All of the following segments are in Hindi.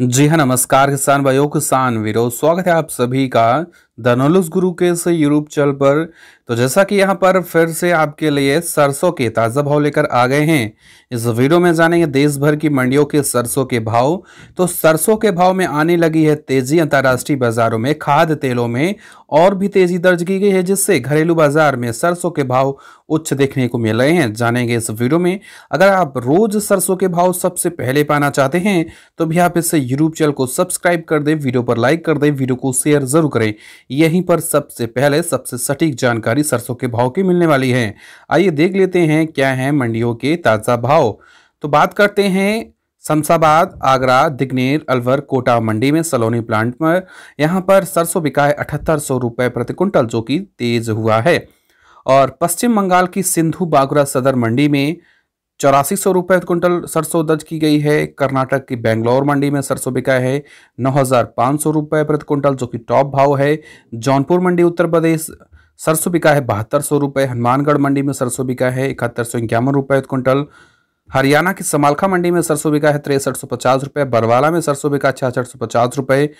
जी हाँ नमस्कार किसान भाइयों किसान वीरो स्वागत है आप सभी का द गुरु के इस यूट्यूब चैनल पर तो जैसा कि यहाँ पर फिर से आपके लिए सरसों के ताज़ा भाव लेकर आ गए हैं इस वीडियो में जानेंगे देश भर की मंडियों के सरसों के भाव तो सरसों के भाव में आने लगी है तेजी अंतर्राष्ट्रीय बाजारों में खाद तेलों में और भी तेजी दर्ज की गई है जिससे घरेलू बाजार में सरसों के भाव उच्च देखने को मिल रहे हैं जानेंगे इस वीडियो में अगर आप रोज सरसों के भाव सबसे पहले पाना चाहते हैं तो भी आप इस यूट्यूब चैनल को सब्सक्राइब कर दें वीडियो पर लाइक कर दें वीडियो को शेयर जरूर करें यहीं पर सबसे पहले सबसे सटीक जानकारी सरसों के भाव की मिलने वाली है आइए देख लेते हैं क्या है मंडियों के ताज़ा भाव तो बात करते हैं शमशाबाद आगरा दिग्नेर अलवर कोटा मंडी में सलोनी प्लांट में यहाँ पर सरसों बिका है अठहत्तर सौ रुपये प्रति कुंटल जो कि तेज़ हुआ है और पश्चिम बंगाल की सिंधु बागुरा सदर मंडी में चौरासी सौ रुपये कुंटल सरसों दर्ज की गई है कर्नाटक की बेंगलोर मंडी में सरसों बिका है नौ हज़ार पाँच सौ रुपये प्रति कुंटल जो कि टॉप भाव है जौनपुर मंडी उत्तर प्रदेश सरसों बिका है बहत्तर सौ रुपये हनुमानगढ़ मंडी में सरसों बिका है इकहत्तर सौ इक्यावन रुपये कुंटल हरियाणा की समालखा मंडी में सरसों बिका है तिरसठ सौ पचास रुपये बरवाला में सरसों बिका छियासठ सौ पचास रुपये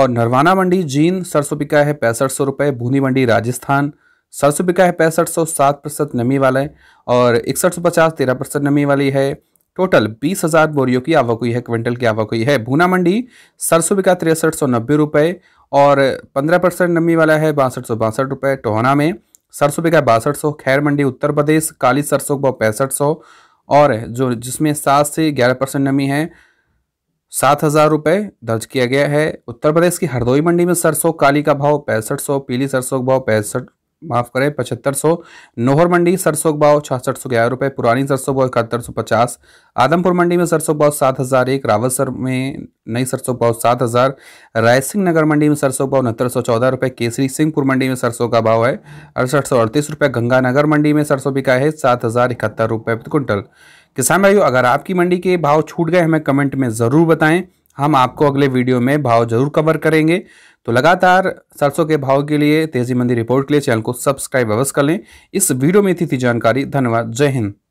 और नरवाना मंडी जींद सरसों बिका है पैंसठ सौ रुपये बूंदी मंडी राजस्थान सरसों बिका है पैंसठ सौ सात प्रतिशत नमी वाला है और इकसठ सौ पचास तेरह प्रतिशत नमी वाली है टोटल बीस हज़ार बोरियों की आवक हुई है क्विंटल की आवक हुई है भूना मंडी सरसों बिका तिरसठ सौ नब्बे रुपये और पंद्रह परसेंट नमी वाला है बासठ सौ बासठ रुपये टोहना में सरसों बिका बासठ सौ खैर मंडी उत्तर प्रदेश काली सरसों का पैंसठ सौ और जो जिसमें सात से ग्यारह परसेंट नमी है सात हज़ार रुपये दर्ज किया गया है उत्तर प्रदेश की हरदोई मंडी में सरसों काली का भाव पैंसठ सौ पीली सरसों का भाव पैंसठ माफ करें पचहत्तर सौ नोहर मंडी सरसों भाव छियासठ सौ ग्यारह रुपये पुरानी सरसों भाव इकहत्तर सौ पचास आदमपुर मंडी में सरसों भाव सात हज़ार एक रावतसर में नई सरसों भाव सात हज़ार रायसिंह नगर मंडी में सरसों भाव उनहत्तर सौ चौदह रुपये केसरी सिंहपुर मंडी में सरसों का भाव है अड़सठ सौ अड़तीस रुपये गंगानगर मंडी में सरसों बिका है सात हज़ार इकहत्तर रुपये प्रति कुंटल किसान भाइयों अगर आपकी मंडी के भाव छूट गए हमें कमेंट में ज़रूर बताएँ हम आपको अगले वीडियो में भाव जरूर कवर करेंगे तो लगातार सरसों के भाव के लिए तेजी मंदी रिपोर्ट के लिए चैनल को सब्सक्राइब अवश्य कर लें इस वीडियो में थी, थी जानकारी धन्यवाद जय हिंद